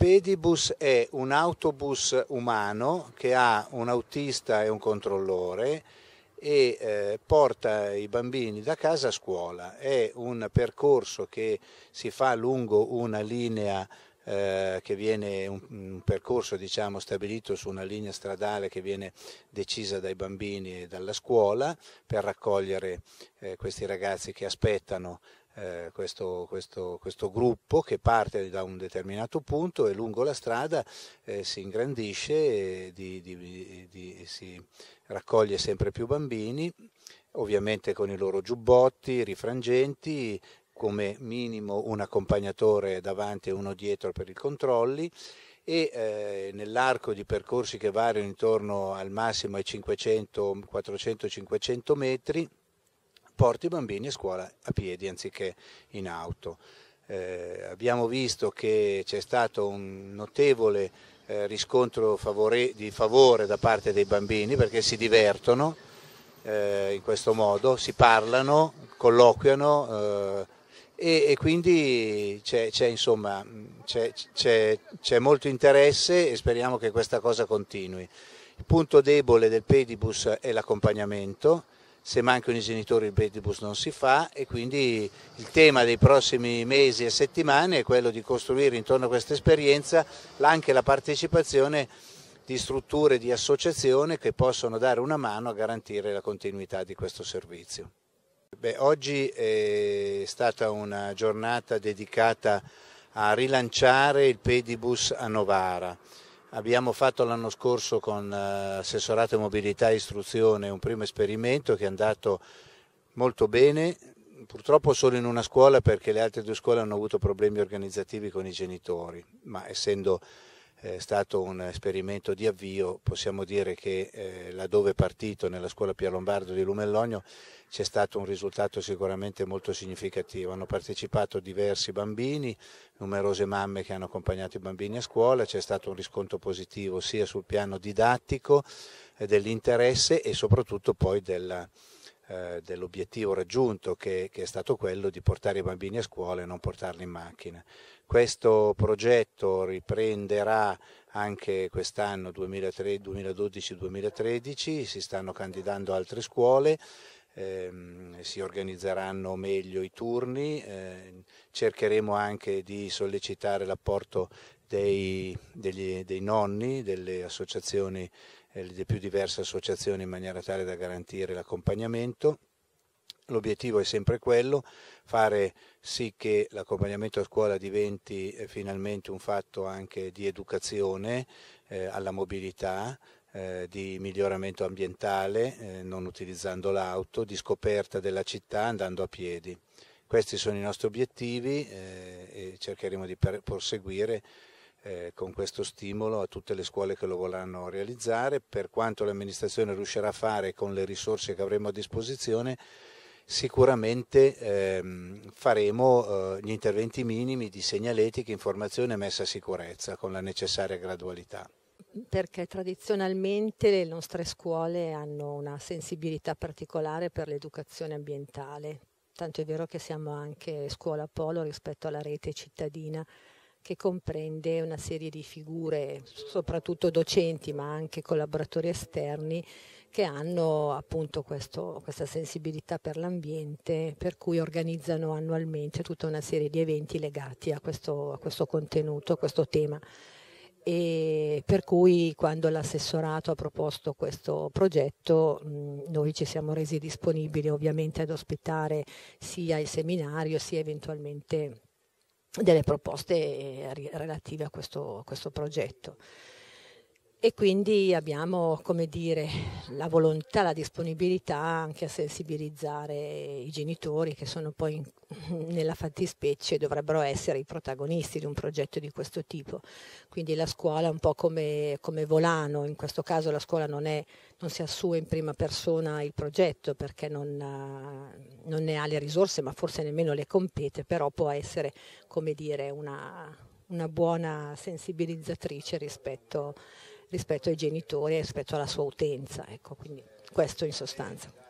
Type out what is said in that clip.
pedibus è un autobus umano che ha un autista e un controllore e eh, porta i bambini da casa a scuola. È un percorso che si fa lungo una linea eh, che viene un, un percorso diciamo, stabilito su una linea stradale che viene decisa dai bambini e dalla scuola per raccogliere eh, questi ragazzi che aspettano eh, questo, questo, questo, gruppo che parte da un determinato punto e lungo la strada eh, si ingrandisce, di, di, di, si raccoglie sempre più bambini, ovviamente con i loro giubbotti rifrangenti, come minimo un accompagnatore davanti e uno dietro per i controlli e eh, nell'arco di percorsi che variano intorno al massimo ai 500, 400-500 metri porti i bambini a scuola a piedi anziché in auto. Eh, abbiamo visto che c'è stato un notevole eh, riscontro favore, di favore da parte dei bambini perché si divertono eh, in questo modo, si parlano, colloquiano eh, e, e, quindi c'è molto interesse e speriamo che questa cosa continui. Il punto debole del pedibus è l'accompagnamento se mancano i genitori il Bedibus non si fa e quindi il tema dei prossimi mesi e settimane è quello di costruire intorno a questa esperienza anche la partecipazione di strutture di associazione che possono dare una mano a garantire la continuità di questo servizio. Beh, oggi è stata una giornata dedicata a rilanciare il Pedibus a Novara. Abbiamo fatto l'anno scorso con eh, Assessorato Mobilità e Istruzione un primo esperimento che è andato molto bene, purtroppo solo in una scuola perché le altre due scuole hanno avuto problemi organizzativi con i genitori, ma essendo è stato un esperimento di avvio, possiamo dire che eh, laddove è partito nella scuola Pia Lombardo di Lumellogno c'è stato un risultato sicuramente molto significativo. Hanno partecipato diversi bambini, numerose mamme che hanno accompagnato i bambini a scuola, c'è stato un riscontro positivo sia sul piano didattico eh, dell'interesse e soprattutto poi della eh, dell'obiettivo raggiunto che, che, è stato quello di portare i bambini a scuola e non portarli in macchina. Questo progetto riprenderà anche quest'anno 2012-2013, si stanno candidando altre scuole ehm, si organizzeranno meglio i turni, eh, cercheremo anche di sollecitare l'apporto dei, degli, dei nonni, delle associazioni, eh, le più diverse associazioni in maniera tale da garantire l'accompagnamento. L'obiettivo è sempre quello, fare sì che l'accompagnamento a scuola diventi eh, finalmente un fatto anche di educazione eh, alla mobilità, eh, di miglioramento ambientale, eh, non utilizzando l'auto, di scoperta della città andando a piedi. Questi sono i nostri obiettivi eh, e cercheremo di proseguire eh, con questo stimolo a tutte le scuole che lo vorranno realizzare, per quanto l'amministrazione riuscirà a fare con le risorse che avremo a disposizione sicuramente ehm, faremo eh, gli interventi minimi di segnaletica, informazione e messa a sicurezza con la necessaria gradualità. Perché tradizionalmente le nostre scuole hanno una sensibilità particolare per l'educazione ambientale, tanto è vero che siamo anche scuola polo rispetto alla rete cittadina che comprende una serie di figure, soprattutto docenti, ma anche collaboratori esterni, che hanno appunto questo, questa sensibilità per l'ambiente, per cui organizzano annualmente tutta una serie di eventi legati a questo, a questo contenuto, a questo tema. E per cui quando l'assessorato ha proposto questo progetto noi ci siamo resi disponibili ovviamente ad ospitare sia il seminario sia eventualmente delle proposte eh, relative a questo, a questo progetto e quindi abbiamo dire, la volontà, la disponibilità anche a sensibilizzare i genitori che sono poi in, nella fattispecie dovrebbero essere i protagonisti di un progetto di questo tipo. Quindi la scuola è un po' come, come volano, in questo caso la scuola non, è, non si assue in prima persona il progetto perché non, non, ne ha le risorse ma forse nemmeno le compete, però può essere come dire una, una buona sensibilizzatrice rispetto a rispetto ai genitori e rispetto alla sua utenza. Ecco, quindi questo in sostanza.